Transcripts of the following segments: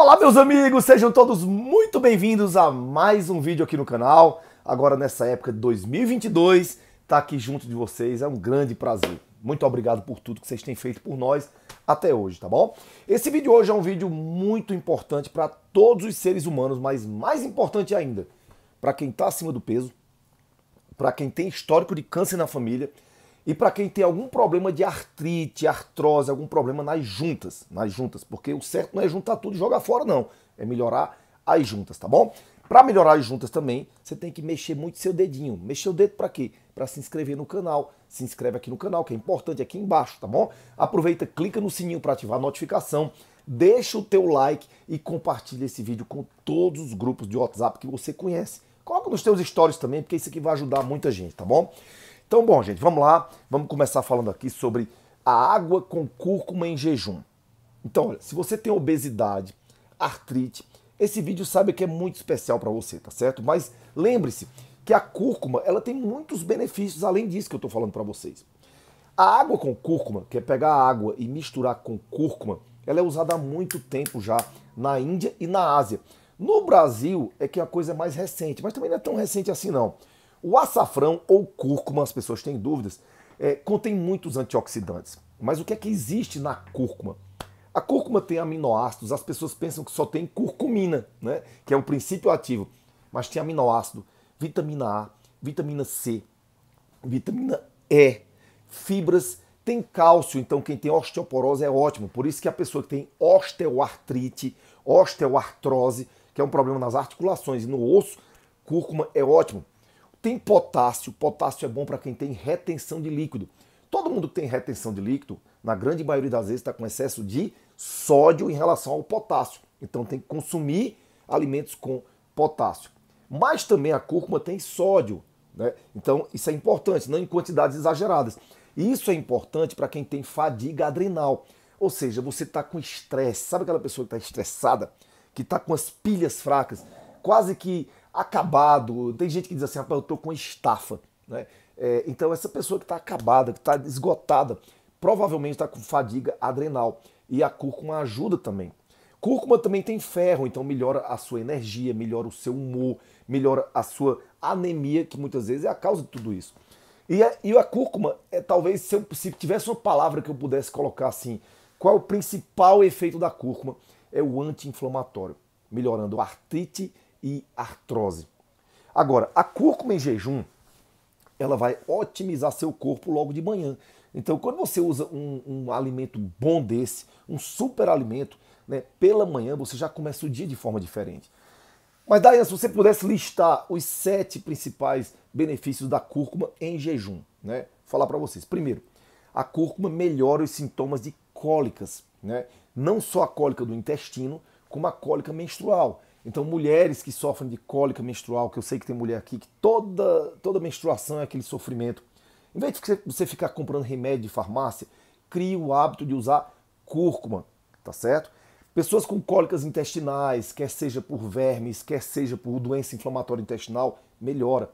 Olá, meus amigos, sejam todos muito bem-vindos a mais um vídeo aqui no canal. Agora, nessa época de 2022, estar tá aqui junto de vocês é um grande prazer. Muito obrigado por tudo que vocês têm feito por nós até hoje, tá bom? Esse vídeo hoje é um vídeo muito importante para todos os seres humanos, mas mais importante ainda, para quem está acima do peso, para quem tem histórico de câncer na família e para quem tem algum problema de artrite, artrose, algum problema nas juntas, nas juntas, porque o certo não é juntar tudo e jogar fora, não. É melhorar as juntas, tá bom? Para melhorar as juntas também, você tem que mexer muito seu dedinho. Mexer o dedo para quê? Para se inscrever no canal. Se inscreve aqui no canal, que é importante aqui embaixo, tá bom? Aproveita, clica no sininho para ativar a notificação. Deixa o teu like e compartilha esse vídeo com todos os grupos de WhatsApp que você conhece. Coloca nos teus stories também, porque isso aqui vai ajudar muita gente, tá bom? Então, bom, gente, vamos lá. Vamos começar falando aqui sobre a água com cúrcuma em jejum. Então, olha, se você tem obesidade, artrite, esse vídeo sabe que é muito especial para você, tá certo? Mas lembre-se que a cúrcuma, ela tem muitos benefícios além disso que eu estou falando para vocês. A água com cúrcuma, que é pegar a água e misturar com cúrcuma, ela é usada há muito tempo já na Índia e na Ásia. No Brasil é que é a coisa é mais recente, mas também não é tão recente assim não. O açafrão ou cúrcuma, as pessoas têm dúvidas, é, contém muitos antioxidantes. Mas o que é que existe na cúrcuma? A cúrcuma tem aminoácidos, as pessoas pensam que só tem curcumina, né? que é o princípio ativo, mas tem aminoácido, vitamina A, vitamina C, vitamina E, fibras, tem cálcio, então quem tem osteoporose é ótimo. Por isso que a pessoa que tem osteoartrite, osteoartrose, que é um problema nas articulações e no osso, cúrcuma é ótimo. Tem potássio, potássio é bom para quem tem retenção de líquido. Todo mundo que tem retenção de líquido, na grande maioria das vezes, está com excesso de sódio em relação ao potássio. Então tem que consumir alimentos com potássio. Mas também a cúrcuma tem sódio. Né? Então isso é importante, não em quantidades exageradas. Isso é importante para quem tem fadiga adrenal. Ou seja, você está com estresse. Sabe aquela pessoa que está estressada, que está com as pilhas fracas, quase que acabado. Tem gente que diz assim, eu estou com estafa. Né? É, então, essa pessoa que está acabada, que está esgotada, provavelmente está com fadiga adrenal. E a cúrcuma ajuda também. Cúrcuma também tem ferro, então melhora a sua energia, melhora o seu humor, melhora a sua anemia, que muitas vezes é a causa de tudo isso. E a, e a cúrcuma, é, talvez, se, eu, se tivesse uma palavra que eu pudesse colocar assim, qual é o principal efeito da cúrcuma? É o anti-inflamatório, melhorando a artrite, e artrose. Agora, a cúrcuma em jejum, ela vai otimizar seu corpo logo de manhã. Então, quando você usa um, um alimento bom desse, um super alimento, né, pela manhã você já começa o dia de forma diferente. Mas, Daiane, se você pudesse listar os sete principais benefícios da cúrcuma em jejum, né? Vou falar para vocês. Primeiro, a cúrcuma melhora os sintomas de cólicas, né? Não só a cólica do intestino, como a cólica menstrual. Então, mulheres que sofrem de cólica menstrual, que eu sei que tem mulher aqui, que toda, toda menstruação é aquele sofrimento. Em vez de você ficar comprando remédio de farmácia, crie o hábito de usar cúrcuma, tá certo? Pessoas com cólicas intestinais, quer seja por vermes, quer seja por doença inflamatória intestinal, melhora.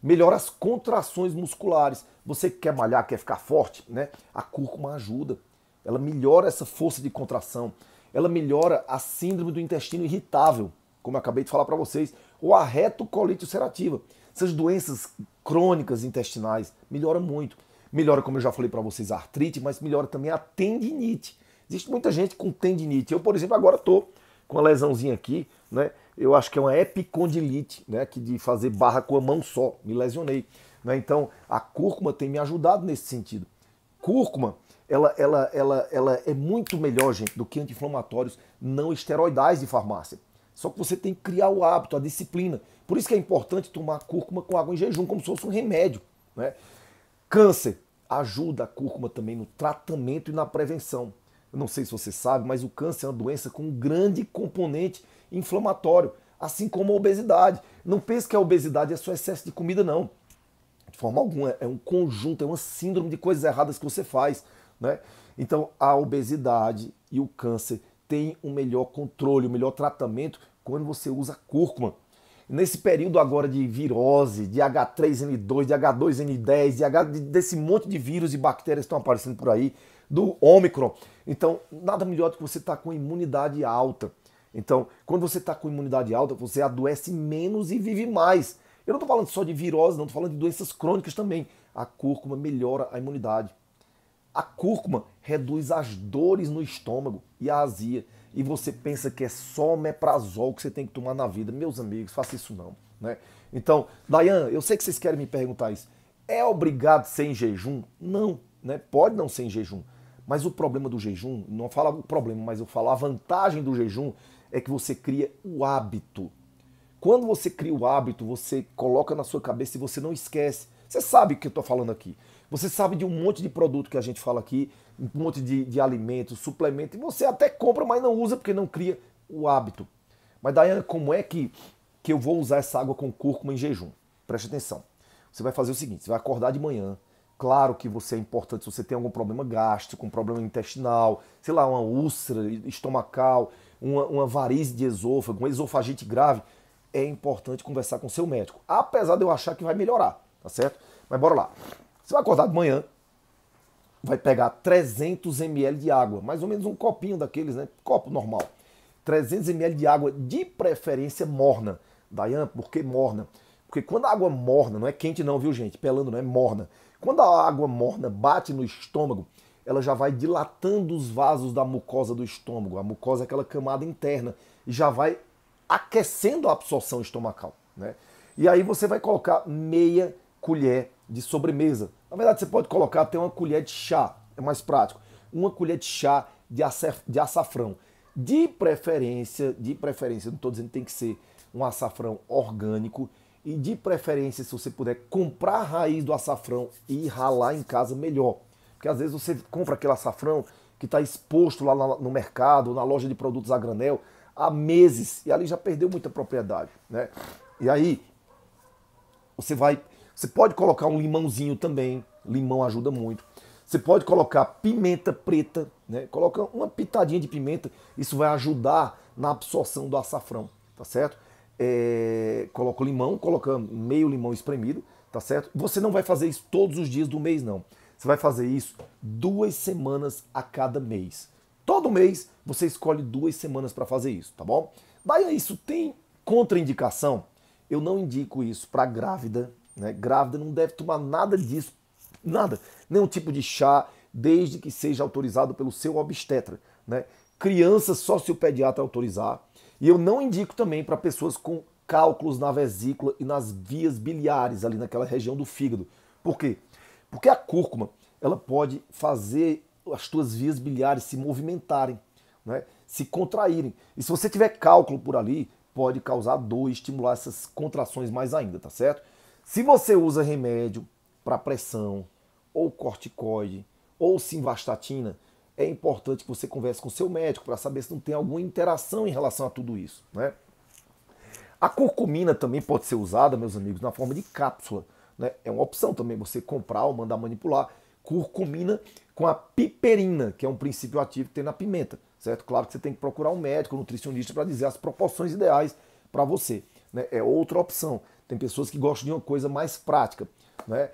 Melhora as contrações musculares. Você que quer malhar, quer ficar forte, né? A cúrcuma ajuda. Ela melhora essa força de contração. Ela melhora a síndrome do intestino irritável como eu acabei de falar para vocês, ou a retocolite ulcerativa. Essas doenças crônicas intestinais melhoram muito. Melhora, como eu já falei para vocês, a artrite, mas melhora também a tendinite. Existe muita gente com tendinite. Eu, por exemplo, agora estou com uma lesãozinha aqui, né? Eu acho que é uma epicondilite, né? Que de fazer barra com a mão só, me lesionei. Né? Então, a cúrcuma tem me ajudado nesse sentido. Cúrcuma, ela, ela, ela, ela é muito melhor, gente, do que anti-inflamatórios não esteroidais de farmácia. Só que você tem que criar o hábito, a disciplina. Por isso que é importante tomar cúrcuma com água em jejum, como se fosse um remédio. Né? Câncer. Ajuda a cúrcuma também no tratamento e na prevenção. Eu não sei se você sabe, mas o câncer é uma doença com um grande componente inflamatório, assim como a obesidade. Não pense que a obesidade é só excesso de comida, não. De forma alguma, é um conjunto, é uma síndrome de coisas erradas que você faz. Né? Então, a obesidade e o câncer têm um melhor controle, um melhor tratamento quando você usa cúrcuma. Nesse período agora de virose, de H3N2, de H2N10, de H... desse monte de vírus e bactérias que estão aparecendo por aí, do Omicron. Então, nada melhor do que você estar tá com imunidade alta. Então, quando você está com imunidade alta, você adoece menos e vive mais. Eu não estou falando só de virose, não, estou falando de doenças crônicas também. A cúrcuma melhora a imunidade. A cúrcuma reduz as dores no estômago e a azia e você pensa que é só omeprazol que você tem que tomar na vida. Meus amigos, faça isso não. Né? Então, Dayan, eu sei que vocês querem me perguntar isso. É obrigado ser em jejum? Não, né? pode não ser em jejum. Mas o problema do jejum, não fala o problema, mas eu falo a vantagem do jejum é que você cria o hábito. Quando você cria o hábito, você coloca na sua cabeça e você não esquece. Você sabe o que eu estou falando aqui. Você sabe de um monte de produto que a gente fala aqui, um monte de, de suplementos. e você até compra, mas não usa porque não cria o hábito. Mas, Dayane, como é que, que eu vou usar essa água com cúrcuma em jejum? Preste atenção. Você vai fazer o seguinte: você vai acordar de manhã. Claro que você é importante se você tem algum problema gástrico, um problema intestinal, sei lá, uma úlcera estomacal, uma, uma varize de esôfago, uma esofagite grave. É importante conversar com seu médico. Apesar de eu achar que vai melhorar, tá certo? Mas bora lá. Você vai acordar de manhã, vai pegar 300 ml de água, mais ou menos um copinho daqueles, né? Copo normal. 300 ml de água, de preferência morna. Dayan, por que morna? Porque quando a água morna, não é quente não, viu gente? Pelando não é morna. Quando a água morna bate no estômago, ela já vai dilatando os vasos da mucosa do estômago. A mucosa é aquela camada interna e já vai aquecendo a absorção estomacal, né? E aí você vai colocar meia colher de sobremesa. Na verdade, você pode colocar até uma colher de chá, é mais prático. Uma colher de chá de, de açafrão. De preferência, de preferência, não estou dizendo que tem que ser um açafrão orgânico. E de preferência, se você puder comprar a raiz do açafrão e ralar em casa, melhor. Porque às vezes você compra aquele açafrão que está exposto lá no mercado, na loja de produtos a granel, há meses. E ali já perdeu muita propriedade. Né? E aí, você vai você pode colocar um limãozinho também, limão ajuda muito. Você pode colocar pimenta preta, né? Coloca uma pitadinha de pimenta, isso vai ajudar na absorção do açafrão, tá certo? É, coloca limão, coloca meio limão espremido, tá certo? Você não vai fazer isso todos os dias do mês, não. Você vai fazer isso duas semanas a cada mês. Todo mês você escolhe duas semanas para fazer isso, tá bom? Daí é isso tem contraindicação. Eu não indico isso para grávida, né? Grávida não deve tomar nada disso, nada, nenhum tipo de chá, desde que seja autorizado pelo seu obstetra. Né? Criança só se o pediatra autorizar. E eu não indico também para pessoas com cálculos na vesícula e nas vias biliares, ali naquela região do fígado. Por quê? Porque a cúrcuma ela pode fazer as tuas vias biliares se movimentarem, né? se contraírem. E se você tiver cálculo por ali, pode causar dor e estimular essas contrações mais ainda, tá certo? Se você usa remédio para pressão, ou corticoide, ou simvastatina, é importante que você converse com seu médico para saber se não tem alguma interação em relação a tudo isso, né? A curcumina também pode ser usada, meus amigos, na forma de cápsula. Né? É uma opção também você comprar ou mandar manipular curcumina com a piperina, que é um princípio ativo que tem na pimenta, certo? Claro que você tem que procurar um médico, um nutricionista para dizer as proporções ideais para você. Né? É outra opção. Tem pessoas que gostam de uma coisa mais prática, né?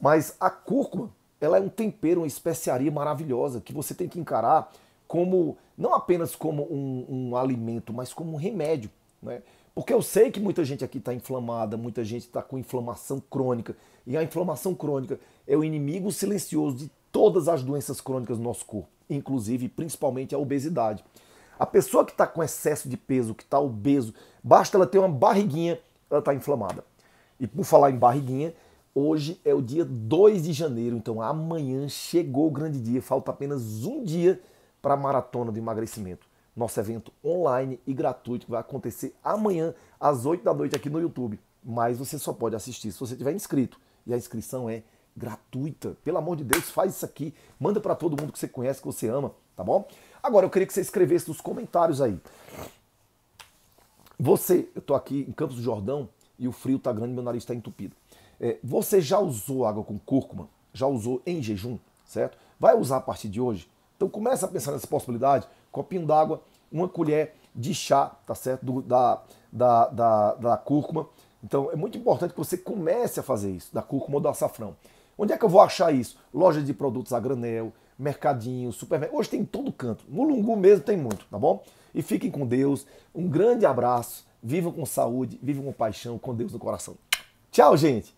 Mas a cúrcuma, ela é um tempero, uma especiaria maravilhosa que você tem que encarar como não apenas como um, um alimento, mas como um remédio, né? Porque eu sei que muita gente aqui está inflamada, muita gente está com inflamação crônica. E a inflamação crônica é o inimigo silencioso de todas as doenças crônicas no nosso corpo, inclusive principalmente a obesidade. A pessoa que está com excesso de peso, que está obeso, basta ela ter uma barriguinha, ela está inflamada. E por falar em barriguinha, hoje é o dia 2 de janeiro, então amanhã chegou o grande dia, falta apenas um dia para a maratona do emagrecimento. Nosso evento online e gratuito vai acontecer amanhã às 8 da noite aqui no YouTube. Mas você só pode assistir se você tiver inscrito. E a inscrição é gratuita. Pelo amor de Deus, faz isso aqui. Manda para todo mundo que você conhece, que você ama, tá bom? Agora eu queria que você escrevesse nos comentários aí. Você, eu estou aqui em Campos do Jordão e o frio está grande, meu nariz está entupido. É, você já usou água com cúrcuma? Já usou em jejum, certo? Vai usar a partir de hoje? Então começa a pensar nessa possibilidade. Copinho d'água, uma colher de chá, tá certo? Do, da, da, da, da cúrcuma. Então é muito importante que você comece a fazer isso, da cúrcuma ou do açafrão. Onde é que eu vou achar isso? Lojas de produtos a granel, mercadinho, supermercado. Hoje tem em todo canto. No Lungu mesmo tem muito, tá bom? E fiquem com Deus. Um grande abraço. Vivam com saúde, vivam com paixão, com Deus no coração. Tchau, gente!